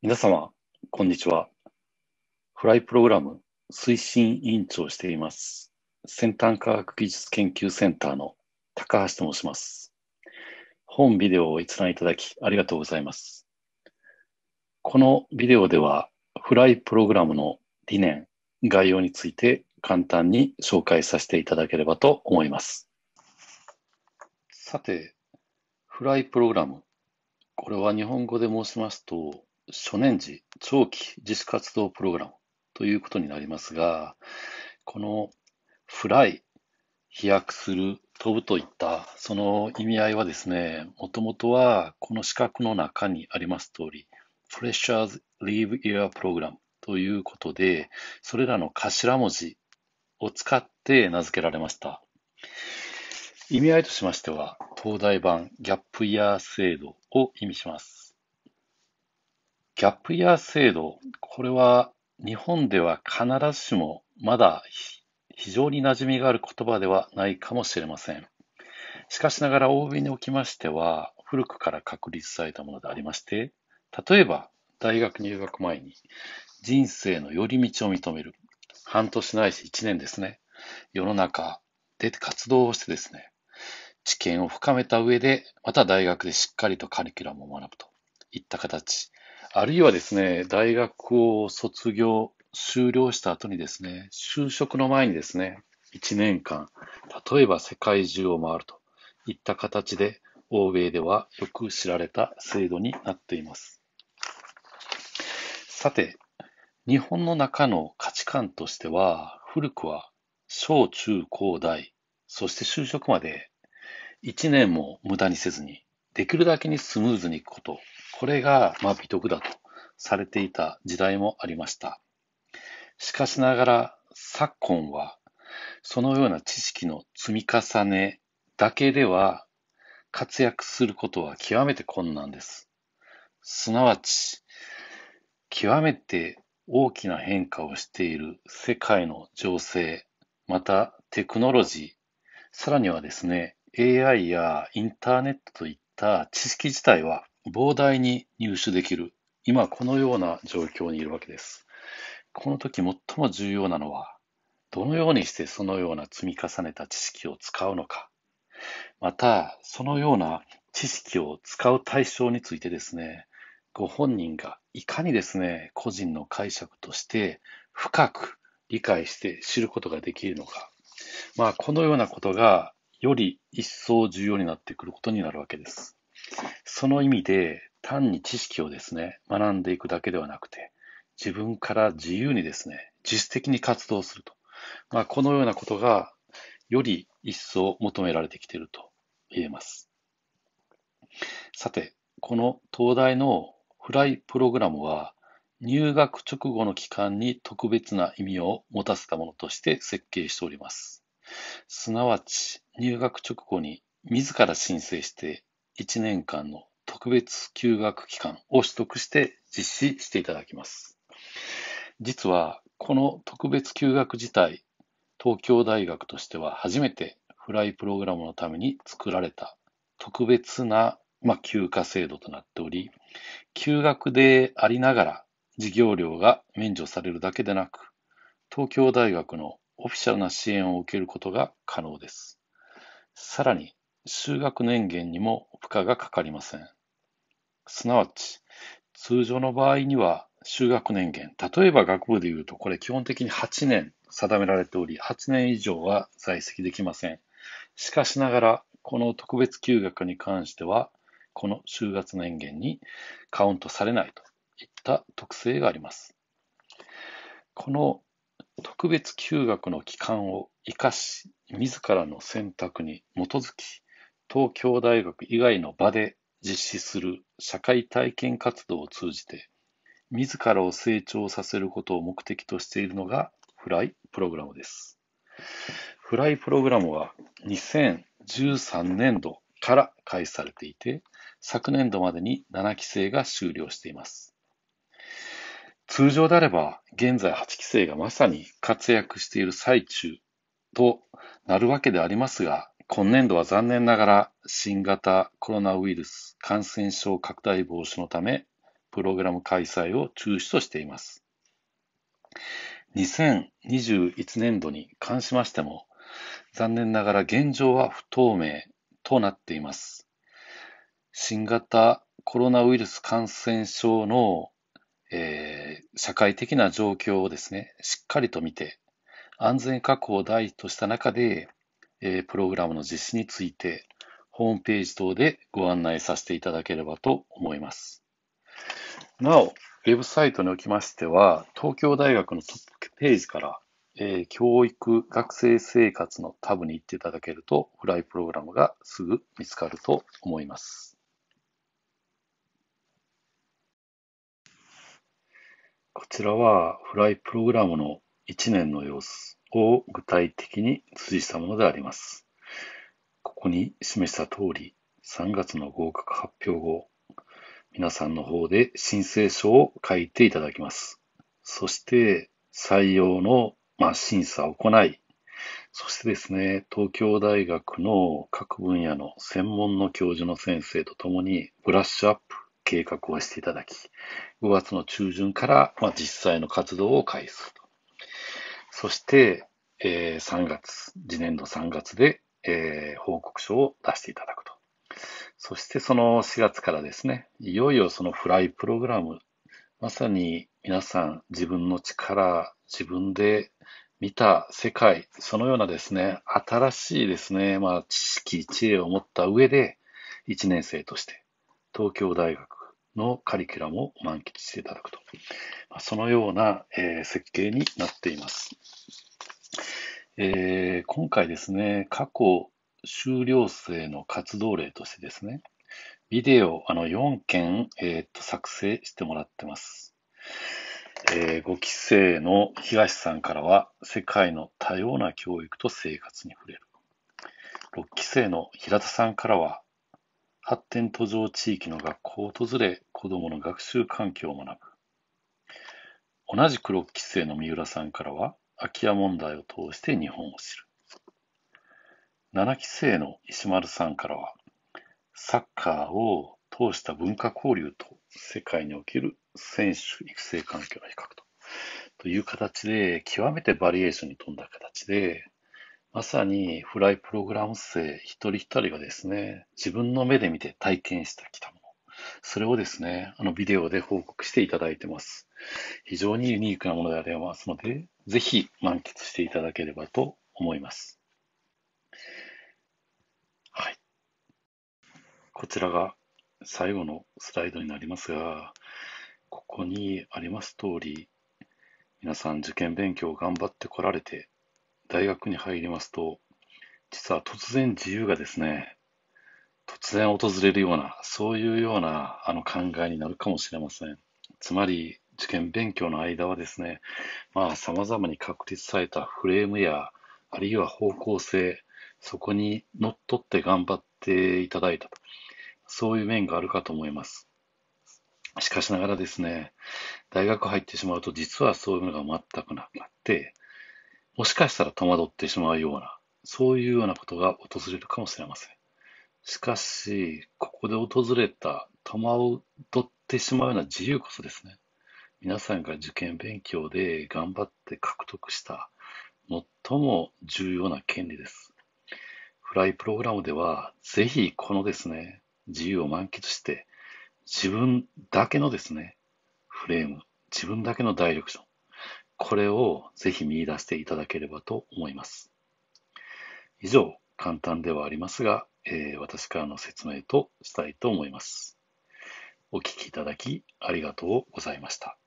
皆様、こんにちは。フライプログラム推進委員長をしています。先端科学技術研究センターの高橋と申します。本ビデオを閲覧いただきありがとうございます。このビデオでは、フライプログラムの理念、概要について簡単に紹介させていただければと思います。さて、フライプログラム。これは日本語で申しますと、初年時長期自主活動プログラムということになりますが、このフライ、飛躍する、飛ぶといったその意味合いはですね、もともとはこの資格の中にあります通り、Freshers Leave Year Program ということで、それらの頭文字を使って名付けられました。意味合いとしましては、東大版ギャップイヤー制度を意味します。ギャップイヤー制度、これは日本では必ずしもまだ非常に馴染みがある言葉ではないかもしれません。しかしながら欧米におきましては古くから確立されたものでありまして、例えば大学入学前に人生の寄り道を認める。半年ないし1年ですね。世の中で活動をしてですね、知見を深めた上で、また大学でしっかりとカリキュラムを学ぶといった形。あるいはですね、大学を卒業、終了した後にですね、就職の前にですね、1年間、例えば世界中を回るといった形で、欧米ではよく知られた制度になっています。さて、日本の中の価値観としては、古くは小中高大、そして就職まで1年も無駄にせずに、できるだけにスムーズにいくことこれが、まあ、美徳だとされていた時代もありました。しかしながら、昨今は、そのような知識の積み重ねだけでは活躍することは極めて困難です。すなわち、極めて大きな変化をしている世界の情勢、またテクノロジー、さらにはですね、AI やインターネットといった知識自体は、膨大に入手できる、今このような状況にいるわけです。この時最も重要なのは、どのようにしてそのような積み重ねた知識を使うのか、また、そのような知識を使う対象についてですね、ご本人がいかにですね、個人の解釈として深く理解して知ることができるのか、まあ、このようなことがより一層重要になってくることになるわけです。その意味で、単に知識をですね、学んでいくだけではなくて、自分から自由にですね、自主的に活動すると。まあ、このようなことが、より一層求められてきていると言えます。さて、この東大のフライプログラムは、入学直後の期間に特別な意味を持たせたものとして設計しております。すなわち、入学直後に自ら申請して1年間の特別休学期間を取得して実施していただきます。実は、この特別休学自体、東京大学としては初めてフライプログラムのために作られた特別な、まあ、休暇制度となっており、休学でありながら授業料が免除されるだけでなく、東京大学のオフィシャルな支援を受けることが可能です。さらに、数学の塩にも負荷がかかりません。すなわち、通常の場合には、修学年限、例えば学部でいうと、これ基本的に8年定められており、8年以上は在籍できません。しかしながら、この特別休学に関しては、この就学年限にカウントされないといった特性があります。この特別休学の期間を生かし、自らの選択に基づき、東京大学以外の場で実施する社会体験活動を通じて、自らを成長させることを目的としているのがフライプログラムです。フライプログラムは2013年度から開始されていて、昨年度までに7期生が終了しています。通常であれば、現在8期生がまさに活躍している最中となるわけでありますが、今年度は残念ながら新型コロナウイルス感染症拡大防止のため、プログラム開催を中止としています。2021年度に関しましても、残念ながら現状は不透明となっています。新型コロナウイルス感染症の、えー、社会的な状況をですね、しっかりと見て、安全確保を第一とした中で、えー、プログラムの実施について、ホームページ等でご案内させていただければと思います。なお、ウェブサイトにおきましては、東京大学のトップページから、えー、教育、学生生活のタブに行っていただけると、フライプログラムがすぐ見つかると思います。こちらはフライプログラムの1年の様子。を具体的に通したものであります。ここに示した通り、3月の合格発表後、皆さんの方で申請書を書いていただきます。そして、採用の、まあ、審査を行い、そしてですね、東京大学の各分野の専門の教授の先生とともに、ブラッシュアップ計画をしていただき、5月の中旬から、まあ、実際の活動を開始するそして、えー、3月、次年度3月で、えー、報告書を出していただくと。そしてその4月からですね、いよいよそのフライプログラム、まさに皆さん自分の力、自分で見た世界、そのようなですね、新しいですね、まあ知識、知恵を持った上で、1年生として東京大学のカリキュラムを満喫していただくと。そのような、え設計になっています。えー、今回ですね、過去修了生の活動例としてですね、ビデオあの4件、えー、っと作成してもらってます。えー、5期生の東さんからは、世界の多様な教育と生活に触れる。6期生の平田さんからは、発展途上地域の学校を訪れ、子どもの学習環境を学ぶ。同じく6期生の三浦さんからは、空き家問題を通して日本を知る。7期生の石丸さんからは、サッカーを通した文化交流と世界における選手育成環境の比較とという形で、極めてバリエーションに富んだ形で、まさにフライプログラム生一人一人がですね、自分の目で見て体験してきたもの、それをですね、あのビデオで報告していただいてます。非常にユニークなものでありますので、ぜひ満喫していただければと思います。はい。こちらが最後のスライドになりますが、ここにあります通り、皆さん受験勉強を頑張ってこられて大学に入りますと、実は突然自由がですね、突然訪れるような、そういうようなあの考えになるかもしれません。つまり、受験勉強の間はですね、まあ、様々に確立されたフレームや、あるいは方向性、そこにのっとって頑張っていただいたと、そういう面があるかと思います。しかしながらですね、大学入ってしまうと、実はそういうのが全くなくなって、もしかしたら戸惑ってしまうような、そういうようなことが訪れるかもしれません。しかし、ここで訪れた戸惑ってしまうような自由こそですね、皆さんが受験勉強で頑張って獲得した最も重要な権利です。フライプログラムでは、ぜひこのですね、自由を満喫して、自分だけのですね、フレーム、自分だけのダイレクション、これをぜひ見出していただければと思います。以上、簡単ではありますが、えー、私からの説明としたいと思います。お聞きいただきありがとうございました。